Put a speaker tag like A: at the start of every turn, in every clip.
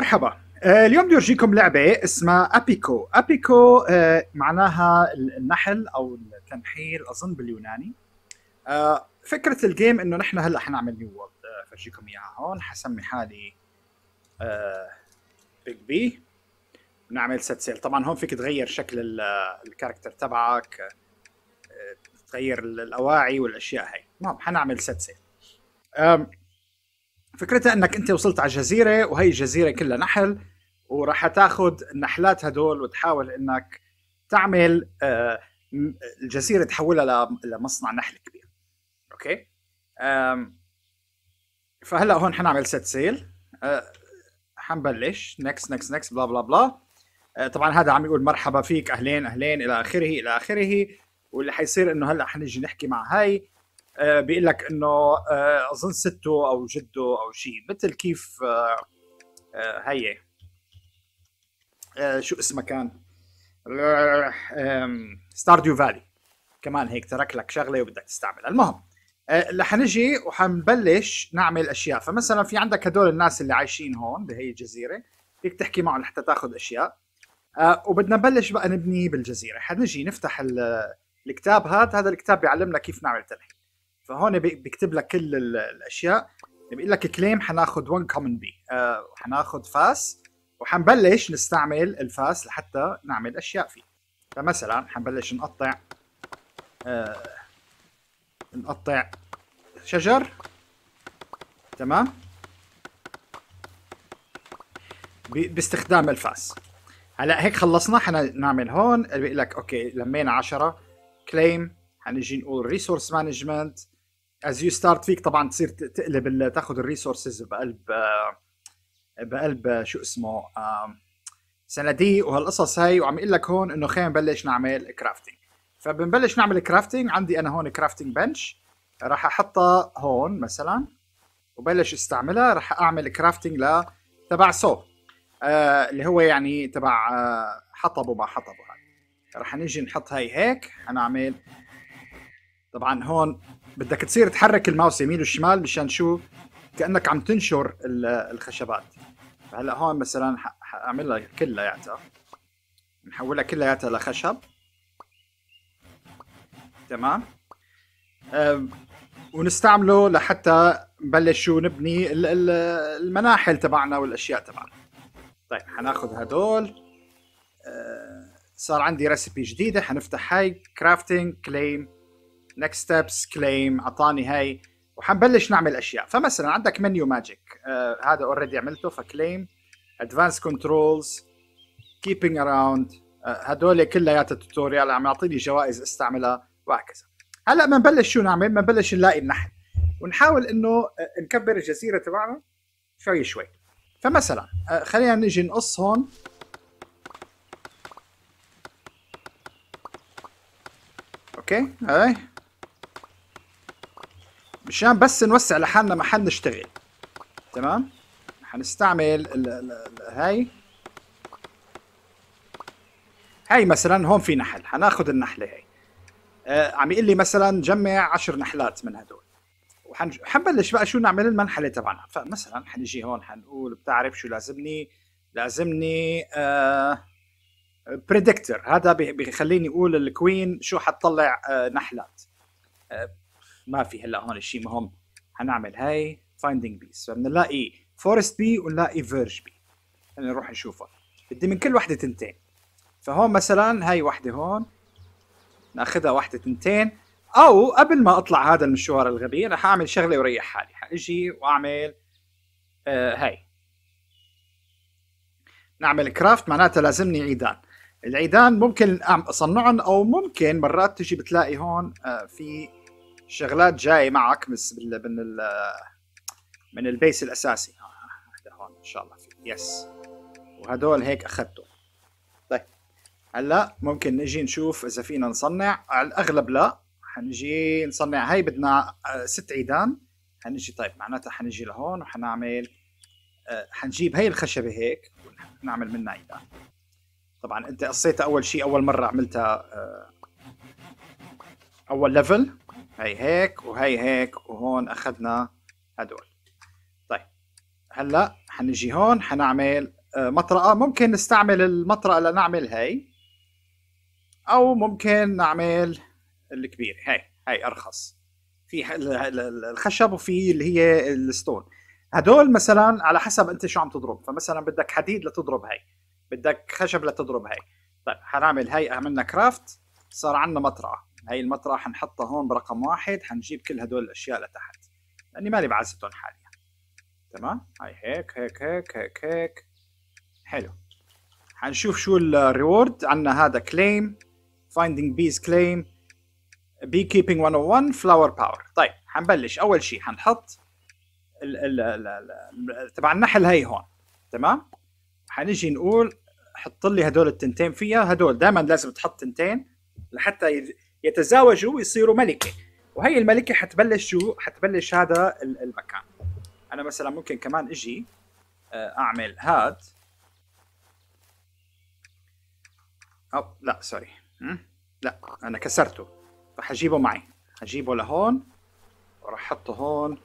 A: مرحبا آه، اليوم بدي اورجيكم لعبه اسمها ابيكو ابيكو آه، معناها النحل او التنحيل اظن باليوناني آه، فكره الجيم انه نحن هلا حنعمل نيو وورد فرجيكم اياها هون حسمي حالي بيج بي بنعمل ست سيل طبعا هون فيك تغير شكل الكاركتر تبعك تغير الاواعي والاشياء هاي المهم حنعمل ست سيل فكرتها انك انت وصلت على جزيره وهي الجزيره كلها نحل وراح تاخذ النحلات هدول وتحاول انك تعمل آه، الجزيره تحولها لمصنع نحل كبير اوكي فهلا هون حنعمل ست سيل آه، حنبلش نكس نكس نكس بلا بلا بلا طبعا هذا عم يقول مرحبا فيك اهلين اهلين الى اخره الى اخره واللي حيصير انه هلا حنيجي نحكي مع هاي آه، بيقول لك انه آه، اظن سته او جده او شيء مثل كيف آه، هي شو اسمها كان ستارديو فالي كمان هيك ترك لك شغله وبدك تستعملها المهم رح نجي وحنبلش نعمل اشياء فمثلا في عندك هدول الناس اللي عايشين هون بهي الجزيره فيك تحكي معهم لحتى تاخذ اشياء وبدنا نبلش بقى نبني بالجزيره حنجي نفتح الكتاب هذا هذا الكتاب بيعلمنا كيف نعمل تلحيم فهون بيكتب لك كل الاشياء بيقول لك كليم حناخذ 1 كومن بي حناخذ فاس وحنبلش نستعمل الفاس لحتى نعمل اشياء فيه فمثلا حنبلش نقطع آه نقطع شجر تمام باستخدام الفاس هلا هيك خلصنا حنعمل هون بيقول لك اوكي لمينا 10 كليم حنجي نقول ريسورس مانجمنت از يو ستارت فيك طبعا تصير تقلب تاخذ الريسورسز بقلب آه، بقلب آه، شو اسمه صناديق وهالقصص هاي وعم يقول لك هون انه خلينا نبلش نعمل كرافتنج فبنبلش نعمل كرافتنج عندي انا هون كرافتنج بنش راح احطها هون مثلا وبلش استعملها راح اعمل كرافتنج ل تبع سو آه اللي هو يعني تبع آه حطب وما حطب هاي راح نيجي نحط هاي هيك حنعمل طبعا هون بدك تصير تحرك الماوس يمين وشمال مشان شو كانك عم تنشر الخشبات هلا هون مثلا حاعملها كلياتها يعني، نحولها كلياتها لخشب تمام ونستعمله لحتى نبلش شو نبني المناحل تبعنا والاشياء تبعنا طيب حناخذ هدول أه، صار عندي ريسبي جديده حنفتح هاي كرافتنج كليم نكست ستيبس كليم اعطاني هاي وحنبلش نعمل اشياء فمثلا عندك منيو ماجيك آه هذا اوريدي عملته فكليم ادفانس كنترولز كيبينج اراوند هدول كلياتها توتوريال عم يعطيني جوائز استعملها وهكذا هلا بنبلش شو نعمل بنبلش نلاقي النحل ونحاول انه آه، نكبر الجزيره تبعنا شوي شوي فمثلا آه، خلينا نيجي نقص هون اوكي هاي مشان بس نوسع لحالنا محل نشتغل تمام حنستعمل الـ الـ الـ هاي هاي مثلا هون في نحل حناخذ النحله هاي آه عم يقول لي مثلا جمع 10 نحلات من هدول وحنبلش بقى شو نعمل المنحله تبعنا فمثلا حنجي هون حنقول بتعرف شو لازمني لازمني آه هذا بيخليني اقول الكوين شو حتطلع آه نحلات آه ما في هلا هون شيء مهم حنعمل هاي فايندينج بيس فبدنا نلاقي فورست بي ونلاقي فيرج بي خلينا نروح نشوفها بدي من كل وحده تنتين فهون مثلا هاي وحده هون ناخذها وحده تنتين او قبل ما اطلع هذا المشوار الغبي انا حاعمل شغله وريح حالي حاجي واعمل آه هاي نعمل كرافت معناتها لازمني عيدان العيدان ممكن اصنعهم او ممكن مرات تجي بتلاقي هون آه في شغلات جاي معك بس من ال من البيس الاساسي آه، هذا هون ان شاء الله في يس وهدول هيك اخذته طيب هلا ممكن نجي نشوف اذا فينا نصنع على الاغلب لا حنجي نصنع هاي بدنا آه، ست عيدان حنجي طيب معناتها حنجي لهون وحنعمل آه، حنجيب هاي الخشبه هيك ونعمل منها عيدان طبعا انت قصيتها اول شيء اول مره عملتها اول ليفل هي هيك وهي هيك وهون اخذنا هدول طيب هلا حنجي هون حنعمل آه، مطرقه ممكن نستعمل المطرقه لنعمل هي او ممكن نعمل الكبيره هي هي ارخص في الخشب وفي اللي هي الستون هدول مثلا على حسب انت شو عم تضرب فمثلا بدك حديد لتضرب هي بدك خشب لتضرب هي طيب حنعمل هي عملنا كرافت صار عندنا مطرقه هاي المطرحه حنحطها هون برقم واحد حنجيب كل هدول الاشياء لتحت لاني مالي بعزتهم حاليا تمام هاي هيك هيك هيك هيك هيك حلو حنشوف شو الريورد عندنا هذا كليم فايندينج بيز كليم بي كيبينج 101 فلاور باور طيب حنبلش اول شيء حنحط ال ال ال ال تبع النحل هي هون تمام حنيجي نقول حط لي هدول التنتين فيها هدول دائما لازم تحط تنتين لحتى يتزاوجوا ويصيروا ملكه وهي الملكه حتبلش شو حتبلش هذا المكان انا مثلا ممكن كمان اجي آه، اعمل هاد او لا سوري لا انا كسرته راح اجيبه معي أجيبه لهون وراح احطه هون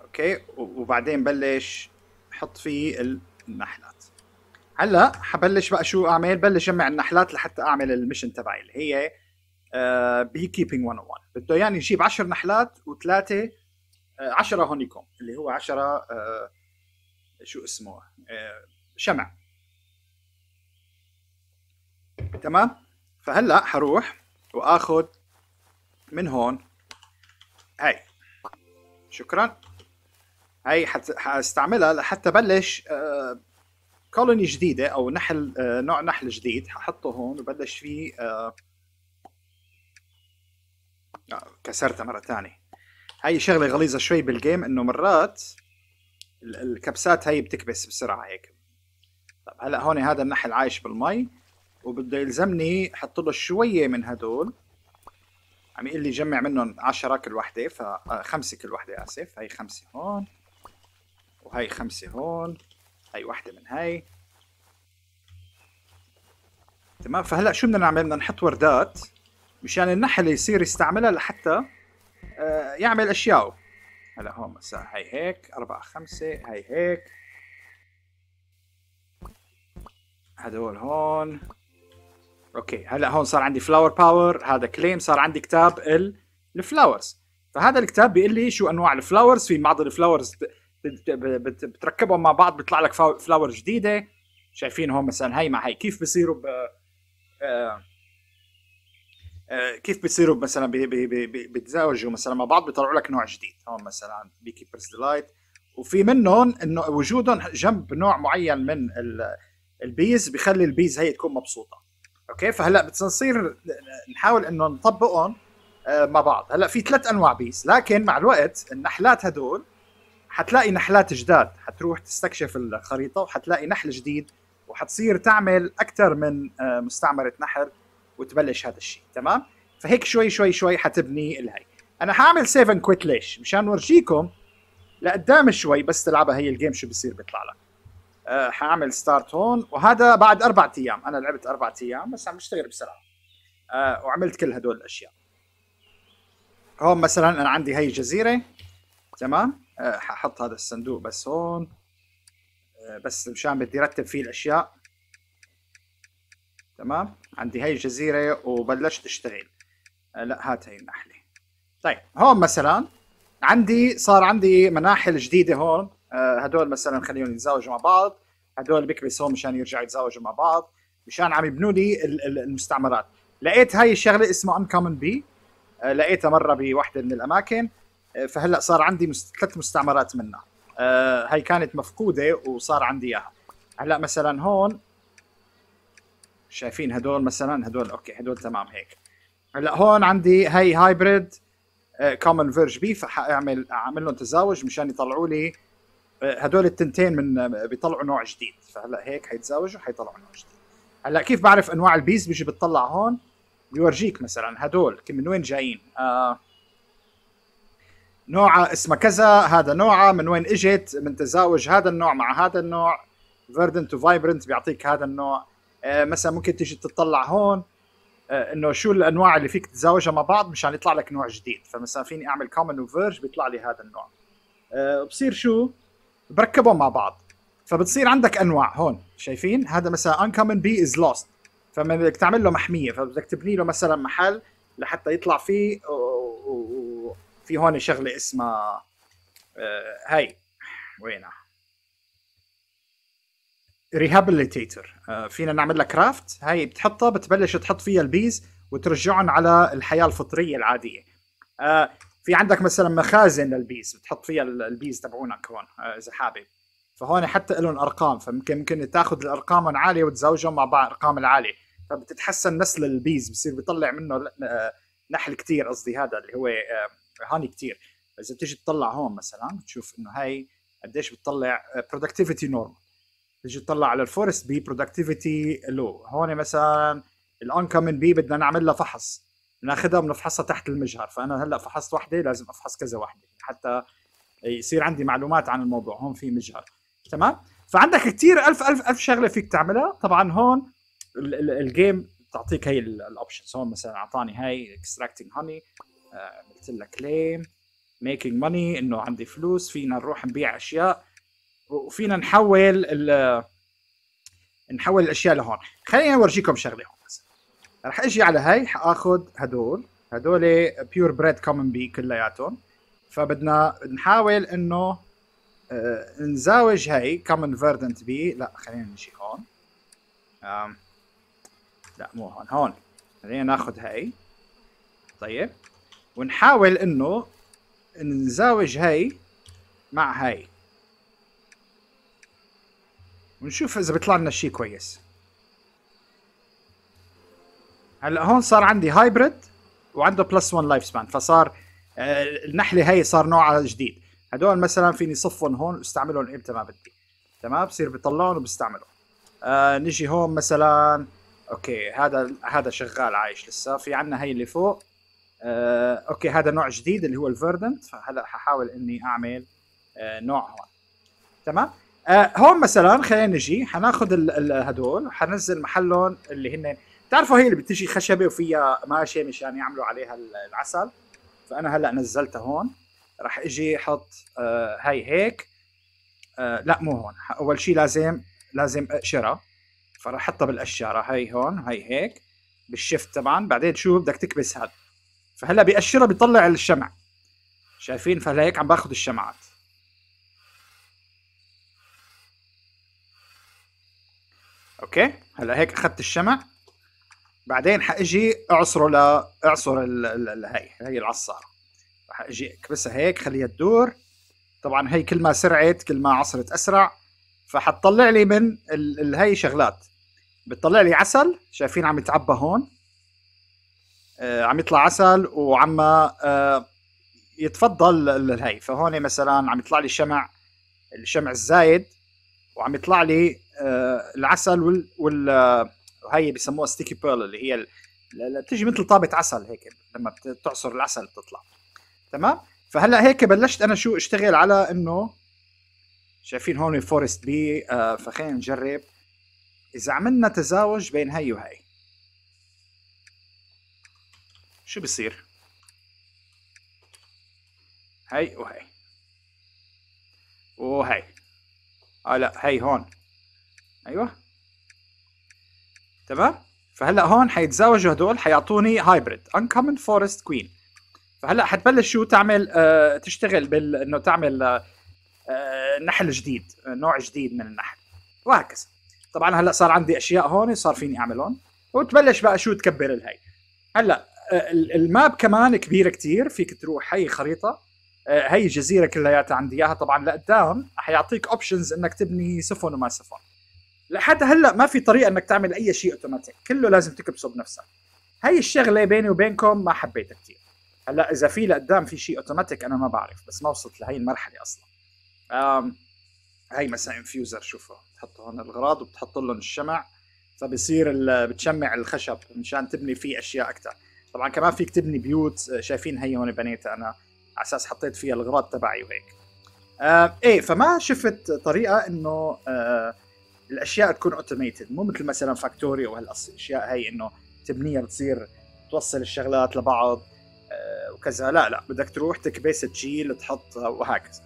A: اوكي وبعدين بلش احط فيه النحلات هلا حبلش بقى شو اعمل بلش جمع النحلات لحتى اعمل المشن تبعي اللي هي آه، بي كيبينج 101 بده يعني يجيب 10 نحلات وثلاثه 10 آه، هونيكوم اللي هو 10 آه، شو اسمه شمع تمام فهلا حروح واخذ من هون هاي شكرا هاي حستعملها لحتى بلش كولوني جديده او نحل نوع نحل جديد ححطه هون وبلش فيه كسرتها مره ثانيه هاي شغله غليظه شوي بالجيم انه مرات الكبسات هاي بتكبس بسرعه هيك طب هلا هون هذا النحل عايش بالمي وبده يلزمني احط له شويه من هدول عم يقول لي جمع منهم 10 كل وحده فخمسه آه، كل وحده اسف هي خمسه هون وهي خمسه هون هي وحده من هي تمام فهلا شو بدنا نعمل بدنا نحط وردات مشان النحل يصير يستعملها لحتى آه، يعمل اشياءه هلا هون مثلا هي هيك أربعة خمسة هي هيك هدول هون اوكي هلا هون صار عندي فلاور باور هذا كليم صار عندي كتاب ال... الفلاورز فهذا الكتاب بيقول لي شو انواع الفلاورز في بعض الفلاورز بتركبهم مع بعض بيطلع لك فلاور جديده شايفين هون مثلا هي مع هي كيف بصيروا ب... آه آه، كيف بيصيروا مثلا بيتزاوجوا مثلا مع بعض بيطلعوا لك نوع جديد هون مثلا بي كيبرز ديلايت وفي منهم انه وجودهم جنب نوع معين من البيز بخلي البيز هي تكون مبسوطه اوكي فهلا بتصير نحاول انه نطبقهم آه، مع بعض هلا في ثلاث انواع بيز لكن مع الوقت النحلات هدول حتلاقي نحلات جداد حتروح تستكشف الخريطه وحتلاقي نحل جديد وحتصير تعمل اكثر من آه، مستعمره نحل وتبلش هذا الشيء تمام فهيك شوي شوي شوي حتبني الهاي انا حاعمل سيف ان كويت ليش مشان ورجيكم لقدام شوي بس تلعبها هي الجيم شو بصير بيطلع لك أه حاعمل ستارت هون وهذا بعد اربع ايام انا لعبت اربع ايام بس عم بشتغل بسرعه أه وعملت كل هدول الاشياء هون مثلا انا عندي هي الجزيره تمام أه ححط هذا الصندوق بس هون أه بس مشان بدي ارتب فيه الاشياء تمام عندي هاي الجزيره وبلشت اشتغل آه، لا هات هاي النحله طيب هون مثلا عندي صار عندي مناحل جديده هون آه، هدول مثلا خليهم يتزاوجوا مع بعض هدول بكبس هون مشان يرجعوا يتزاوجوا مع بعض مشان عم يبنوا لي المستعمرات لقيت هاي الشغله اسمها انكومن آه، بي لقيتها مره بوحده من الاماكن فهلا صار عندي ثلاث مستعمرات منها هاي كانت مفقوده وصار عندي اياها هلا مثلا هون شايفين هدول مثلا هدول اوكي هدول تمام هيك هلا هون عندي هي هايبريد كومن فيرج بي فحاعمل اعمل لهم تزاوج مشان يطلعوا لي آه، هدول التنتين من آه، بيطلعوا نوع جديد فهلا هيك حيتزاوجوا حيطلعوا نوع جديد هلا كيف بعرف انواع البيز بيجي بتطلع هون بيورجيك مثلا هدول من وين جايين آه نوعه اسمه كذا هذا نوعه من وين اجت من تزاوج هذا النوع مع هذا النوع فيردنت وفايبرنت بيعطيك هذا النوع آه، مثلا ممكن تيجي تطلع هون آه، انه شو الانواع اللي فيك تتزاوجها مع بعض مشان يطلع لك نوع جديد فمثلا فيني اعمل كومن وفيرج بيطلع لي هذا النوع آه، بصير شو بركبهم مع بعض فبتصير عندك انواع هون شايفين هذا مثلا uncommon بي از لوست فما بدك تعمل له محميه فبدك تبني له مثلا محل لحتى يطلع فيه وفي هون شغله اسمها هاي وينها ريهابيليتيتر آه، فينا نعمل لها كرافت هاي بتحطها بتبلش تحط فيها البيز وترجعهم على الحياه الفطريه العاديه آه، في عندك مثلا مخازن للبيز بتحط فيها البيز تبعونك هون آه، اذا حابب فهون حتى لهم ارقام فممكن ممكن تاخذ الارقام العاليه وتزوجهم مع بعض الارقام العاليه فبتتحسن نسل البيز بصير بيطلع منه نحل كتير قصدي هذا اللي هو هاني كتير اذا بتيجي تطلع هون مثلا بتشوف انه هاي قديش بتطلع برودكتيفيتي نورمال تجي تطلع على الفورست بي برودكتيفيتي لو هون مثلا الانكمن بي بدنا نعمل لها فحص ناخذها بنفحصها تحت المجهر فانا هلا فحصت وحده لازم افحص كذا وحده حتى يصير عندي معلومات عن الموضوع هون في مجهر تمام فعندك كثير الف الف الف شغله فيك تعملها طبعا هون الجيم بتعطيك هي الاوبشنز هون مثلا اعطاني هاي اكستراكتنج آه، هاني عملت لك كليم ميكينج ماني انه عندي فلوس فينا نروح نبيع اشياء وفينا نحول ال نحول الاشياء لهون خليني اورجيكم شغله هون هسه راح اجي على هاي حاخذ هدول هدول بيور بريد كومن بي كلياتهم فبدنا نحاول انه آه، نزاوج هاي كومن فيردنت بي لا خلينا نجي هون أم. لا مو هون هون خلينا ناخذ هاي طيب ونحاول انه نزاوج هاي مع هاي ونشوف اذا بيطلع لنا شيء كويس هلا هون صار عندي هايبرد وعنده بلس 1 لايف سبان فصار آه، النحله هي صار نوعها جديد هدول مثلا فيني صفهم هون واستعملهم امتى ما بدي تمام بصير بطلعهم وبستعملهم آه نجي هون مثلا اوكي هذا هذا شغال عايش لسه في عندنا هي اللي فوق آه اوكي هذا نوع جديد اللي هو الفيردنت فهلا ححاول اني اعمل آه نوع هون تمام آه، هون مثلا خلينا نجي حناخذ هدول حنزل محلهم اللي هن بتعرفوا هي اللي بتجي خشبه وفيها ماشيه مشان يعملوا عليها العسل فانا هلا نزلتها هون راح اجي احط آه، هاي هيك آه، لا مو هون اول شيء لازم لازم اقشرها فراح احطها بالقشاره هاي هون هاي هيك بالشفت طبعا بعدين شو بدك تكبس هذا فهلا بيقشرها بيطلع الشمع شايفين فهلا هيك عم باخذ الشمعات اوكي هلا هيك اخذت الشمع بعدين حاجي اعصره ل اعصر ال... ال... هي هي العصاره رح اجي اكبسها هيك خليها تدور طبعا هي كل ما سرعت كل ما عصرت اسرع فحتطلع لي من ال... ال... هي شغلات بتطلع لي عسل شايفين عم يتعبى هون آه عم يطلع عسل وعم آه يتفضل الهي فهون مثلا عم يطلع لي الشمع الشمع الزايد وعم يطلع لي آه، العسل وال وال وهي آه، بسموها ستيكي بيرل اللي هي بتجي مثل طابه عسل هيك لما بتعصر العسل بتطلع تمام فهلا هيك بلشت انا شو اشتغل على انه شايفين هون فورست بي آه فخلينا نجرب اذا عملنا تزاوج بين هي وهي شو بصير هي وهي وهي اه لا هي هون ايوه تمام فهلا هون حيتزاوجوا هدول حيعطوني هايبريد انكومن فورست كوين فهلا حتبلش شو تعمل آه تشتغل بال انه تعمل آه نحل جديد نوع جديد من النحل وهكذا طبعا هلا صار عندي اشياء هون صار فيني اعملهم وتبلش بقى شو تكبر الهي هلا آه، الماب كمان كبيره كتير فيك تروح هي خريطه آه، هي الجزيره كلياتها عندي اياها طبعا لقدام حيعطيك اوبشنز انك تبني سفن وما سفن لحتى هلا ما في طريقه انك تعمل اي شيء اوتوماتيك كله لازم تكبسه بنفسك هاي الشغله بيني وبينكم ما حبيتها كثير هلا اذا في لقدام في شيء اوتوماتيك انا ما بعرف بس ما وصلت لهي المرحله اصلا أم هاي مثلا انفيوزر شوفوا بتحط هون الاغراض وبتحط لهم الشمع فبصير بتشمع الخشب مشان تبني فيه اشياء اكثر طبعا كمان فيك تبني بيوت آه، شايفين هي هون بنيتها انا على اساس حطيت فيها الاغراض تبعي وهيك آه ايه فما شفت طريقه انه آه الاشياء تكون اوتوميتد مو مثل مثلا فاكتوريا وهالاشياء هي انه تبنيها بتصير توصل الشغلات لبعض آه، وكذا لا لا بدك تروح تكبس تشيل تحط وهكذا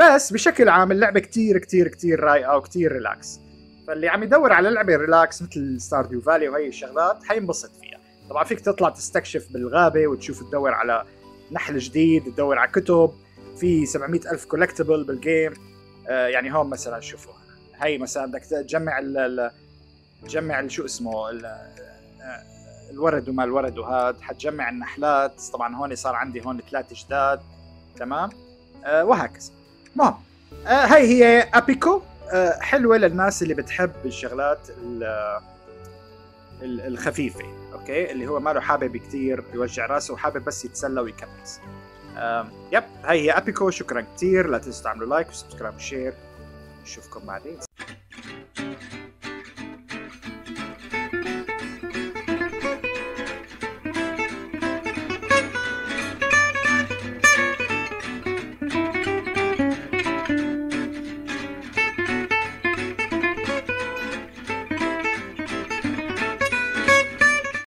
A: بس بشكل عام اللعبه كتير كتير كتير رايقه وكتير ريلاكس فاللي عم يدور على لعبه ريلاكس مثل ستارديو فالي وهي الشغلات حينبسط فيها طبعا فيك تطلع تستكشف بالغابه وتشوف تدور على نحل جديد تدور على كتب في 700 ألف كولكتبل بالجيم آه يعني هون مثلا شوفوا هي مثلا بدك تجمع ال تجمع شو اسمه ال الورد وما الورد وهذا حتجمع النحلات طبعا هون صار عندي هون ثلاث جداد تمام أه وهكذا المهم أه هي هي ابيكو أه حلوه للناس اللي بتحب الشغلات الخفيفه اوكي اللي هو ما له حابب كثير يوجع راسه وحابب بس يتسلى ويكبس أه يب هي هي ابيكو شكرا كثير لا تنسوا تعملوا لايك وسبسكرايب وشير نشوفكم بعدين